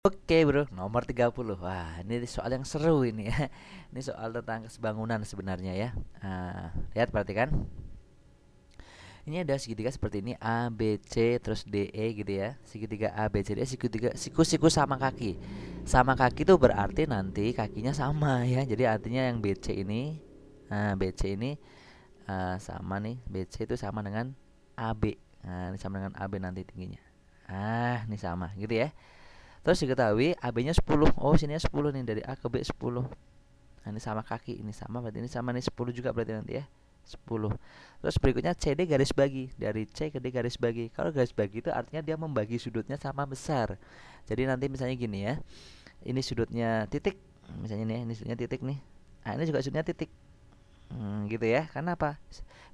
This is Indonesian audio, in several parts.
Oke bro, nomor 30 Wah ini soal yang seru ini ya Ini soal tentang kesebangunan sebenarnya ya nah, Lihat perhatikan Ini ada segitiga seperti ini A, B, C, terus D, E gitu ya Segitiga A, B, C, D, e, segitiga siku-siku sama kaki Sama kaki itu berarti nanti kakinya sama ya Jadi artinya yang B, C ini nah, B, C ini uh, sama nih B, C itu sama dengan AB Nah ini sama dengan AB nanti tingginya Ah ini sama gitu ya Terus diketahui AB-nya 10. Oh, sininya 10 nih dari A ke B 10. Nah, ini sama kaki, ini sama berarti ini sama nih 10 juga berarti nanti ya. 10. Terus berikutnya CD garis bagi dari C ke D garis bagi. Kalau garis bagi itu artinya dia membagi sudutnya sama besar. Jadi nanti misalnya gini ya. Ini sudutnya titik, misalnya nih, ya, ini sudutnya titik nih. Nah, ini juga sudutnya titik. Hmm, gitu ya. Karena apa?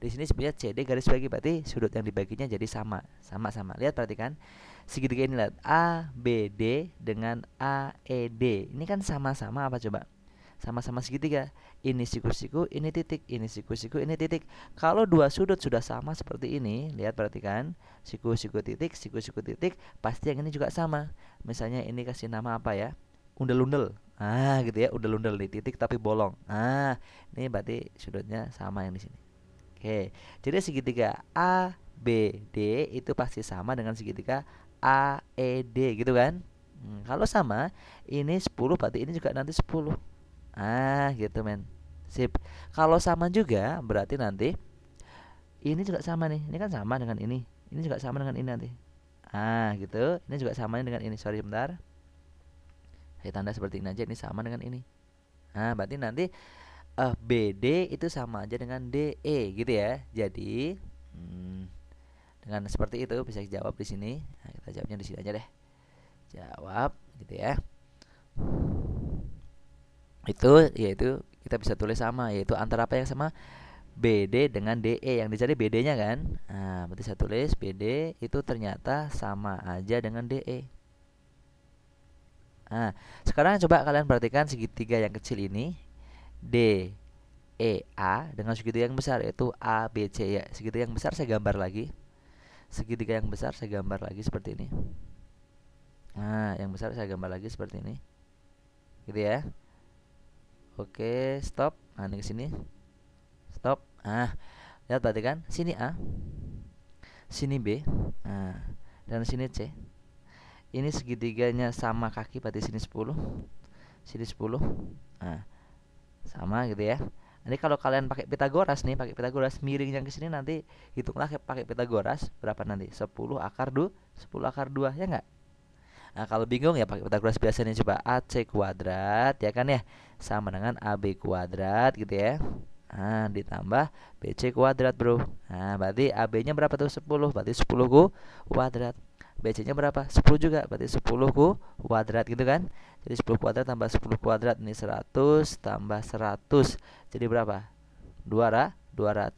Di sini sebenarnya CD garis bagi berarti sudut yang dibaginya jadi sama. Sama-sama. Lihat perhatikan. Segitiga ini lihat A, B, D dengan A, E, D. Ini kan sama-sama apa coba? Sama-sama segitiga. Ini siku-siku, ini titik, ini siku-siku, ini titik. Kalau dua sudut sudah sama seperti ini, lihat perhatikan. Siku-siku titik, siku-siku titik, pasti yang ini juga sama. Misalnya ini kasih nama apa ya? undel-undel ah gitu ya undel-undel di titik tapi bolong ah ini berarti sudutnya sama yang di sini oke jadi segitiga A B D itu pasti sama dengan segitiga A E D gitu kan hmm, kalau sama ini 10 berarti ini juga nanti 10 ah gitu men sip kalau sama juga berarti nanti ini juga sama nih ini kan sama dengan ini ini juga sama dengan ini nanti ah gitu ini juga sama dengan ini sorry bentar Ya, tanda seperti ini aja ini sama dengan ini nah berarti nanti uh, eh, BD itu sama aja dengan DE gitu ya jadi hmm, dengan seperti itu bisa dijawab di sini nah, kita jawabnya di sini aja deh jawab gitu ya itu yaitu kita bisa tulis sama yaitu antara apa yang sama BD dengan DE yang dicari BD-nya kan. Nah, berarti saya tulis BD itu ternyata sama aja dengan DE. Nah, sekarang coba kalian perhatikan segitiga yang kecil ini D E A dengan segitiga yang besar yaitu A B C ya. Segitiga yang besar saya gambar lagi. Segitiga yang besar saya gambar lagi seperti ini. Nah, yang besar saya gambar lagi seperti ini. Gitu ya. Oke, stop. Nah, ini ke sini. Stop. ah lihat perhatikan sini A. Sini B. Nah, dan sini C ini segitiganya sama kaki berarti sini 10 sini 10 nah, sama gitu ya ini kalau kalian pakai Pitagoras nih pakai Pitagoras miring yang ke sini nanti hitunglah pakai Pitagoras berapa nanti 10 akar 2 10 akar 2 ya enggak Nah, kalau bingung ya pakai Pitagoras biasanya coba AC kuadrat ya kan ya sama dengan AB kuadrat gitu ya. Nah, ditambah BC kuadrat, Bro. Nah, berarti AB-nya berapa tuh? 10. Berarti 10 kuadrat. BC-nya berapa? 10 juga, berarti 10 ku kuadrat gitu kan. Jadi 10 kuadrat tambah 10 kuadrat ini 100 tambah 100. Jadi berapa? 200 200.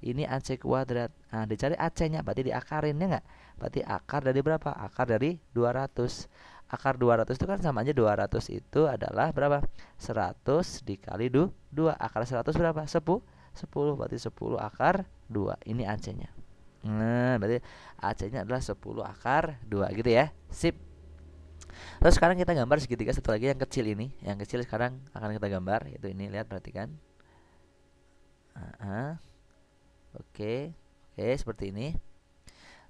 Ini AC kuadrat. Nah, dicari AC-nya berarti diakarin ya nggak? Berarti akar dari berapa? Akar dari 200. Akar 200 itu kan sama aja 200 itu adalah berapa? 100 dikali 2. Akar 100 berapa? 10. 10 berarti 10 akar 2. Ini AC-nya. Nah, berarti AC-nya adalah 10 akar 2 gitu ya. Sip. Terus sekarang kita gambar segitiga satu lagi yang kecil ini. Yang kecil sekarang akan kita gambar yaitu ini lihat perhatikan. Uh Oke. Oke, seperti ini.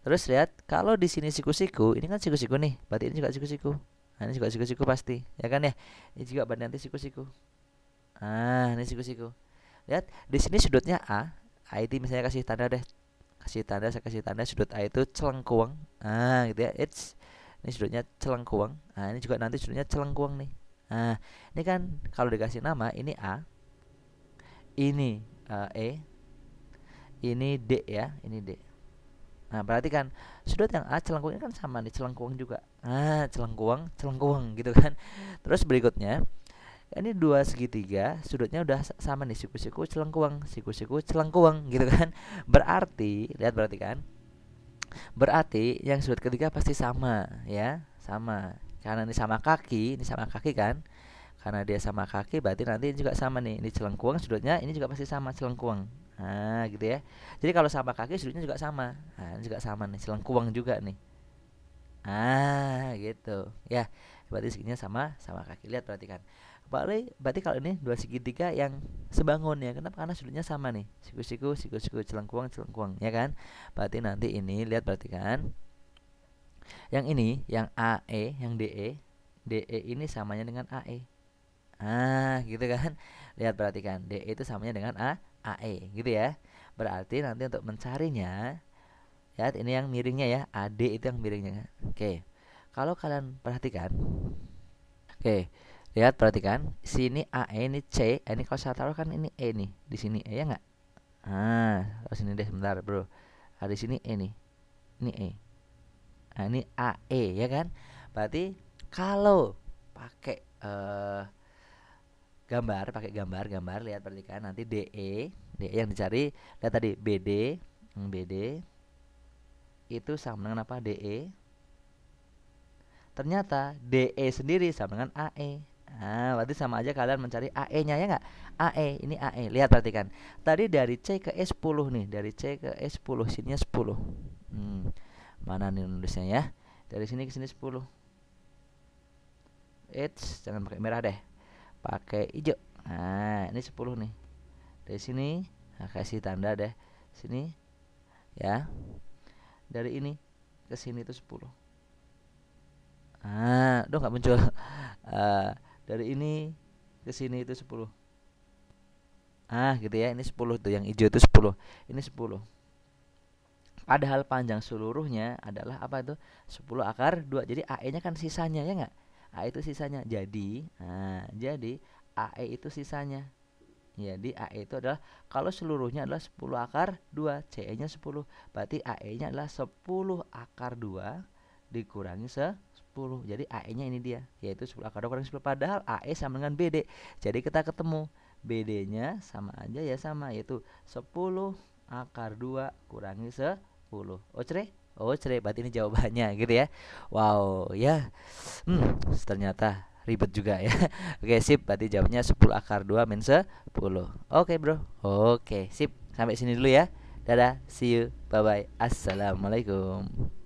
Terus lihat kalau di sini siku-siku, ini kan siku-siku nih. Berarti ini juga siku-siku. Nah, ini juga siku-siku pasti, ya kan ya? Ini juga berarti nanti siku-siku. Ah, ini siku-siku. Lihat, di sini sudutnya A. A itu misalnya kasih tanda deh kasih tanda saya kasih tanda sudut A itu celengkuang ah gitu ya it's ini sudutnya celengkuang ah ini juga nanti sudutnya celengkuang nih ah ini kan kalau dikasih nama ini A ini uh, E ini D ya ini D nah berarti kan sudut yang A celengkuang kan sama nih celengkuang juga ah celengkuang celengkuang gitu kan terus berikutnya ini dua segitiga sudutnya udah sama nih siku-siku celengkuang siku-siku celengkuang gitu kan berarti lihat berarti kan berarti yang sudut ketiga pasti sama ya sama karena ini sama kaki ini sama kaki kan karena dia sama kaki berarti nanti ini juga sama nih ini celengkuang sudutnya ini juga pasti sama celengkuang nah gitu ya jadi kalau sama kaki sudutnya juga sama nah, ini juga sama nih celengkuang juga nih ah gitu ya berarti segitiga sama sama kaki lihat perhatikan Berarti, berarti kalau ini dua segitiga yang sebangun ya. Kenapa? Karena sudutnya sama nih. Siku-siku, siku-siku, celengkuang, celengkuang, ya kan? Berarti nanti ini lihat berarti kan. Yang ini, yang AE, yang DE, DE ini samanya dengan AE. Ah, gitu kan? Lihat perhatikan, DE itu samanya dengan A, AE, gitu ya. Berarti nanti untuk mencarinya lihat ini yang miringnya ya, AD itu yang miringnya. Oke. Kalau kalian perhatikan Oke. Lihat perhatikan, sini A e, ini C, eh, ini kalau saya taruh kan ini E nih, di sini E ya nggak? Ah, taruh oh, sini deh sebentar, Bro. Nah, di sini E nih. Ini E. Nah, ini a e ya kan? Berarti kalau pakai uh, gambar, pakai gambar, gambar lihat perhatikan nanti d e d e yang dicari lihat tadi b d hmm, b d itu sama dengan apa d e Ternyata DE sendiri sama dengan AE. Nah, berarti sama aja kalian mencari AE-nya ya nggak? AE, ini AE. Lihat perhatikan. Tadi dari C ke E 10 nih, dari C ke E 10, sininya 10. Hmm. Mana nih nulisnya ya? Dari sini ke sini 10. Eits, jangan pakai merah deh. Pakai hijau. Nah, ini 10 nih. Dari sini, nah, kasih tanda deh. Sini ya. Dari ini ke sini itu 10. Ah, udah nggak muncul. Uh, dari ini ke sini itu 10 ah gitu ya ini 10 tuh yang hijau itu 10 ini 10 padahal panjang seluruhnya adalah apa itu 10 akar 2 jadi AE nya kan sisanya ya enggak AE itu sisanya jadi nah, jadi AE itu sisanya jadi AE itu adalah kalau seluruhnya adalah 10 akar 2 CE nya 10 berarti AE nya adalah 10 akar 2 dikurangi se 10 Jadi AE nya ini dia Yaitu 10 akar 2 kurang 10 Padahal AE sama dengan BD Jadi kita ketemu BD nya sama aja ya sama Yaitu 10 akar 2 kurangi 10 Ocre? cerai, berarti ini jawabannya gitu ya Wow ya hmm, Ternyata ribet juga ya Oke sip berarti jawabnya 10 akar 2 min 10 Oke bro Oke sip sampai sini dulu ya Dadah see you bye bye Assalamualaikum